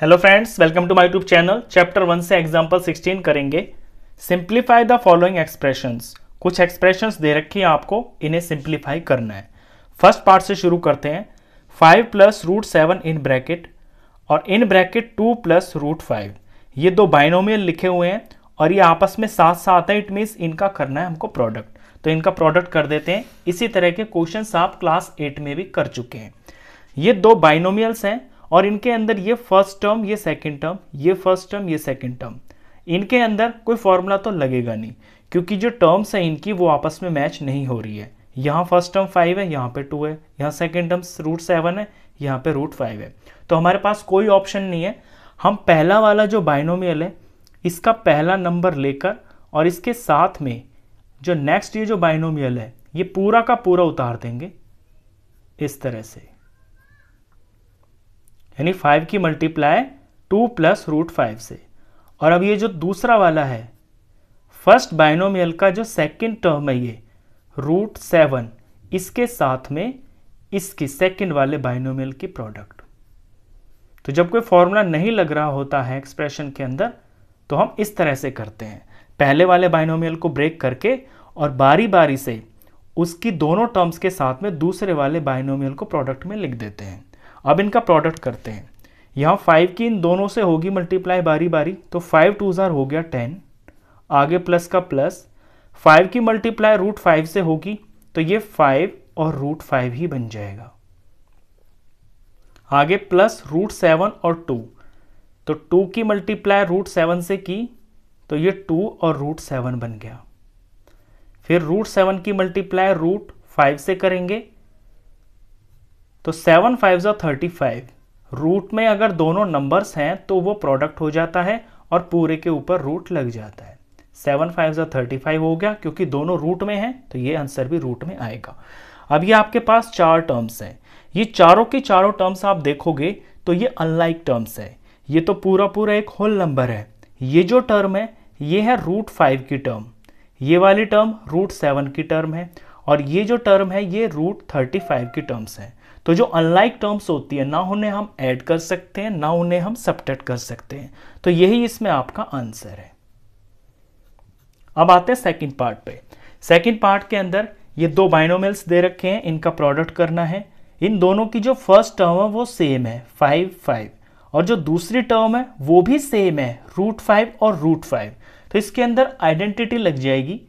hello friends welcome to my YouTube channel chapter one से example 16 करेंगे simplify the following expressions कुछ expressions दे रखी हैं आपको इन्हें सिंप्लीफाई करना है फर्स्ट पार्ट से शुरू करते हैं 5 plus root seven in bracket और in bracket 2 plus root five ये दो बाइनोमियल लिखे हुए हैं और ये आपस में साथ साथ है इट मीन्स इनका करना है हमको प्रोडक्ट तो इनका प्रोडक्ट कर देते हैं इसी तरह के क्वेश्चन आप क्लास एट में भी कर चुके हैं ये दो बाइनोमियल्स हैं और इनके अंदर ये फर्स्ट टर्म ये सेकेंड टर्म ये फर्स्ट टर्म ये सेकेंड टर्म इनके अंदर कोई फॉर्मूला तो लगेगा नहीं क्योंकि जो टर्म्स हैं इनकी वो आपस में मैच नहीं हो रही है यहाँ फर्स्ट टर्म फाइव है यहाँ पे टू है यहाँ सेकेंड टर्म रूट सेवन है यहाँ पे रूट फाइव है तो हमारे पास कोई ऑप्शन नहीं है हम पहला वाला जो बाइनोमियल है इसका पहला नंबर लेकर और इसके साथ में जो नेक्स्ट ये जो बाइनोमियल है ये पूरा का पूरा उतार देंगे इस तरह से यानी फाइव की multiply two plus root five से और अब ये जो दूसरा वाला है फर्स्ट बाइनोमियल का जो सेकंड टर्म है ये रूट सेवन इसके साथ में इसकी सेकंड वाले बाइनोमियल की प्रोडक्ट तो जब कोई फॉर्मूला नहीं लग रहा होता है एक्सप्रेशन के अंदर तो हम इस तरह से करते हैं पहले वाले बाइनोमियल को ब्रेक करके और बारी बारी से उसकी दोनों टर्म्स के साथ में दूसरे वाले बाइनोमियल को प्रोडक्ट में लिख देते हैं अब इनका प्रोडक्ट करते हैं यहाँ फाइव की इन दोनों से होगी मल्टीप्लाई बारी बारी तो फाइव टू ज़ार हो गया टेन आगे प्लस का प्लस फाइव की मल्टीप्लाई रूट फाइव से होगी तो ये फाइव और रूट फाइव ही बन जाएगा आगे प्लस रूट सेवन और टू तो टू की मल्टीप्लाई रूट सेवन से की तो ये टू और रूट सेवन बन गया फिर रूट सेवन की मल्टीप्लाई रूट फाइव से करेंगे तो सेवन फाइव जो थर्टी फाइव रूट में अगर दोनों नंबर्स हैं तो वो प्रोडक्ट हो जाता है और पूरे के ऊपर रूट लग जाता है सेवन फाइव जो थर्टी फाइव हो गया क्योंकि दोनों रूट में हैं तो ये आंसर भी रूट में आएगा अब ये आपके पास चार टर्म्स हैं ये चारों के चारों टर्म्स आप देखोगे तो ये अनलाइक टर्म्स है ये तो पूरा पूरा एक होल नंबर है ये जो टर्म है ये है रूट फाइव की टर्म ये वाली टर्म रूट सेवन की टर्म है और ये जो टर्म है ये रूट थर्टी फाइव की टर्म्स हैं तो जो अनलाइक टर्म्स होती है ना उन्हें हम ऐड कर सकते हैं ना उन्हें हम सब्टेक्ट कर सकते हैं तो यही इसमें आपका आंसर है अब आते हैं सेकेंड पार्ट पे सेकेंड पार्ट के अंदर ये दो बाइनोमिल्स दे रखे हैं इनका प्रोडक्ट करना है इन दोनों की जो फर्स्ट टर्म है वो सेम है फाइव फाइव और जो दूसरी टर्म है वो भी सेम है रूट फाइव और रूट फाइव तो इसके अंदर आइडेंटिटी लग जाएगी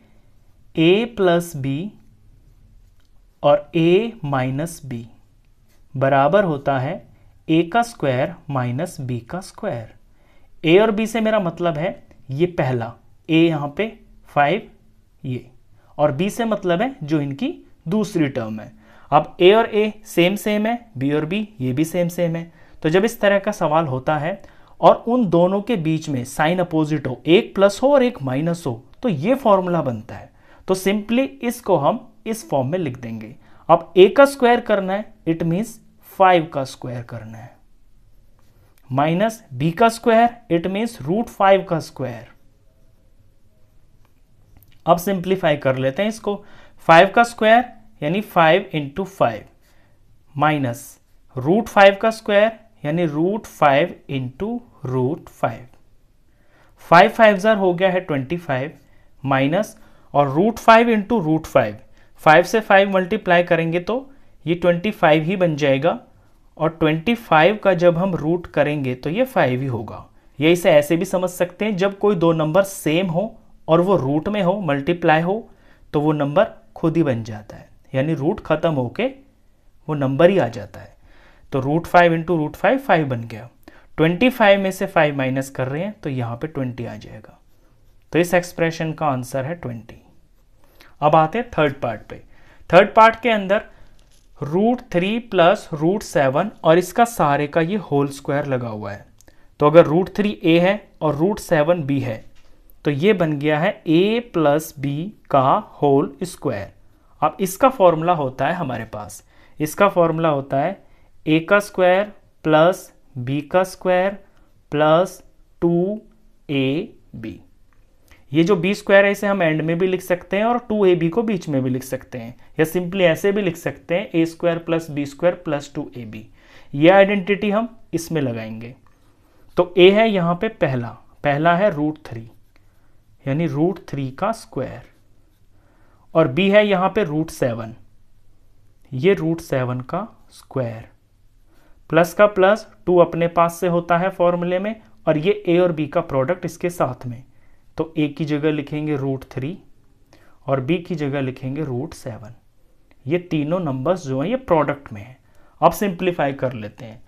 ए प्लस बी और ए माइनस बी बराबर होता है ए का स्क्वायर माइनस बी का स्क्वायर ए और बी से मेरा मतलब है ये पहला ए यहाँ पे फाइव ये और बी से मतलब है जो इनकी दूसरी टर्म है अब ए और ए सेम सेम है बी और बी ये भी सेम सेम है तो जब इस तरह का सवाल होता है और उन दोनों के बीच में साइन अपोजिट हो एक प्लस हो और एक माइनस हो तो ये फॉर्मूला बनता है तो सिंपली इसको हम इस फॉर्म में लिख देंगे अब ए का स्क्वायर करना है इट मीन्स फाइव का स्क्वायर करना है माइनस बी का square it means root five का स्क्वायर अब सिंप्लीफाई कर लेते हैं इसको फाइव का स्क्वायर यानी five into five minus root five का स्क्वायर यानी root five into root five five five ज़र हो गया है ट्वेंटी फाइव माइनस और root five into root five five से फाइव मल्टीप्लाई करेंगे तो ये ट्वेंटी फाइव ही बन जाएगा और ट्वेंटी फाइव का जब हम रूट करेंगे तो ये फाइव ही होगा ये इसे ऐसे भी समझ सकते हैं जब कोई दो नंबर सेम हो और वो रूट में हो मल्टीप्लाई हो तो वो नंबर खुद ही बन जाता है यानी रूट ख़त्म होके वो नंबर ही आ जाता है तो root five into root five five बन गया ट्वेंटी फाइव में से फाइव माइनस कर रहे हैं तो यहाँ पे ट्वेंटी आ जाएगा तो इस एक्सप्रेशन का आंसर है ट्वेंटी अब आते हैं थर्ड पार्ट पे थर्ड पार्ट के अंदर root three plus root seven और इसका सारे का ये होल स्क्वायर लगा हुआ है तो अगर रूट थ्री ए है और रूट सेवन बी है तो ये बन गया है ए प्लस बी का होल स्क्वायर अब इसका फॉर्मूला होता है हमारे पास इसका फॉर्मूला होता है ए का स्क्वायर प्लस बी का square plus two A B ये जो बी स्क्वायर है इसे हम एंड में भी लिख सकते हैं और टू ए बी को बीच में भी लिख सकते हैं या सिंपली ऐसे भी लिख सकते हैं A square plus B square plus two A B ये आइडेंटिटी हम इसमें लगाएंगे तो ए है यहाँ पे पहला पहला है रूट थ्री यानी रूट थ्री का स्क्वायर और बी है यहाँ पे रूट सेवन ये रूट सेवन का स्क्वायर प्लस का प्लस टू अपने पास से होता है फॉर्मूले में और ये ए और बी का प्रोडक्ट इसके साथ में तो ए की जगह लिखेंगे रूट थ्री और बी की जगह लिखेंगे रूट सेवन ये तीनों नंबर्स जो हैं ये प्रोडक्ट में हैं अब सिंप्लीफाई कर लेते हैं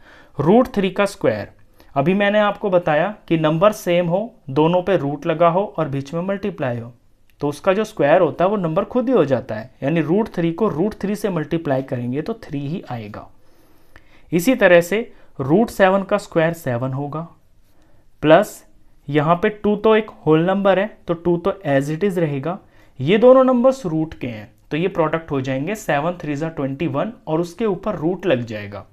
रूट थ्री का स्क्वायर अभी मैंने आपको बताया कि नंबर सेम हो दोनों पे रूट लगा हो और बीच में मल्टीप्लाई हो तो उसका जो स्क्वायर होता है वो नंबर खुद ही हो जाता है यानी रूट थ्री को रूट थ्री से मल्टीप्लाई करेंगे तो थ्री ही आएगा इसी तरह से रूट सेवन का स्क्वायर सेवन होगा प्लस यहाँ पे टू तो एक होल नंबर है तो टू तो एज इट इज रहेगा ये दोनों नंबर्स रूट के हैं तो ये प्रोडक्ट हो जाएंगे सेवन थ्री ज़ा ट्वेंटी वन और उसके ऊपर रूट लग जाएगा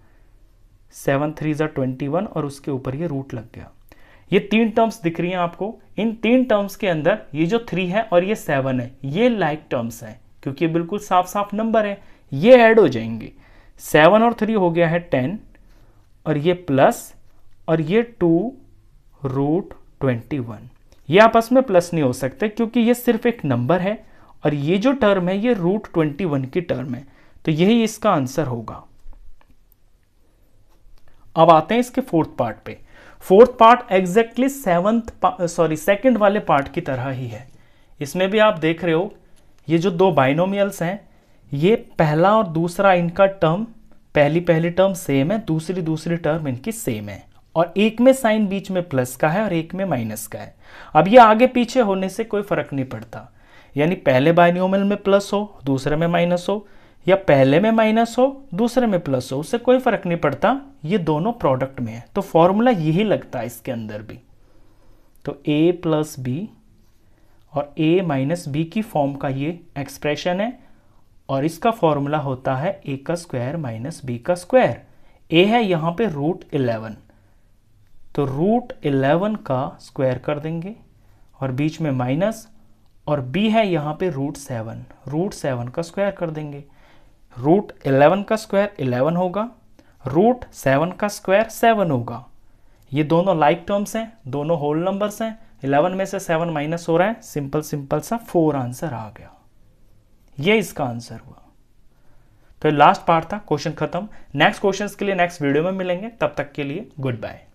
सेवन थ्री ज़ा ट्वेंटी वन और उसके ऊपर ये रूट लग गया ये तीन टर्म्स दिख रही हैं आपको इन तीन टर्म्स के अंदर ये जो थ्री है और ये सेवन है ये लाइक टर्म्स हैं क्योंकि ये बिल्कुल साफ साफ नंबर है ये ऐड हो जाएंगे सेवन और थ्री हो गया है टेन और ये प्लस और ये टू रूट ट्वेंटी वन ये आपस में प्लस नहीं हो सकते क्योंकि ये सिर्फ एक नंबर है और ये जो टर्म है ये रूट ट्वेंटी वन की टर्म है तो यही इसका आंसर होगा अब आते हैं इसके फोर्थ पार्ट पे fourth part exactly seventh sorry second वाले पार्ट की तरह ही है इसमें भी आप देख रहे हो ये जो दो बाइनोमियल्स हैं ये पहला और दूसरा इनका टर्म पहली पहली टर्म सेम है दूसरी दूसरी टर्म इनकी सेम है और एक में साइन बीच में प्लस का है और एक में माइनस का है अब ये आगे पीछे होने से कोई फर्क नहीं पड़ता यानी पहले बायनियोमल में प्लस हो दूसरे में माइनस हो या पहले में माइनस हो दूसरे में प्लस हो उससे कोई फर्क नहीं पड़ता ये दोनों प्रोडक्ट में है तो फॉर्मूला यही लगता है इसके अंदर भी तो ए प्लस बी और ए माइनस बी की फॉर्म का ये एक्सप्रेशन है और इसका फॉर्मूला होता है ए का स्क्वायर माइनस बी का स्क्वायर ए है यहाँ पे रूट इलेवन तो रूट इलेवन का स्क्वायर कर देंगे और बीच में माइनस और बी है यहाँ पे रूट सेवन रूट सेवन का स्क्वायर कर देंगे रूट इलेवन का स्क्वायर इलेवन होगा रूट सेवन का स्क्वायर सेवन होगा ये दोनों लाइक टर्म्स हैं दोनों होल नंबर्स हैं इलेवन में से सेवन माइनस हो रहा है सिंपल सिंपल सा फोर आंसर आ गया ये इसका आंसर हुआ तो लास्ट पार्ट था क्वेश्चन खत्म नेक्स्ट क्वेश्चंस के लिए नेक्स्ट वीडियो में मिलेंगे तब तक के लिए गुड बाय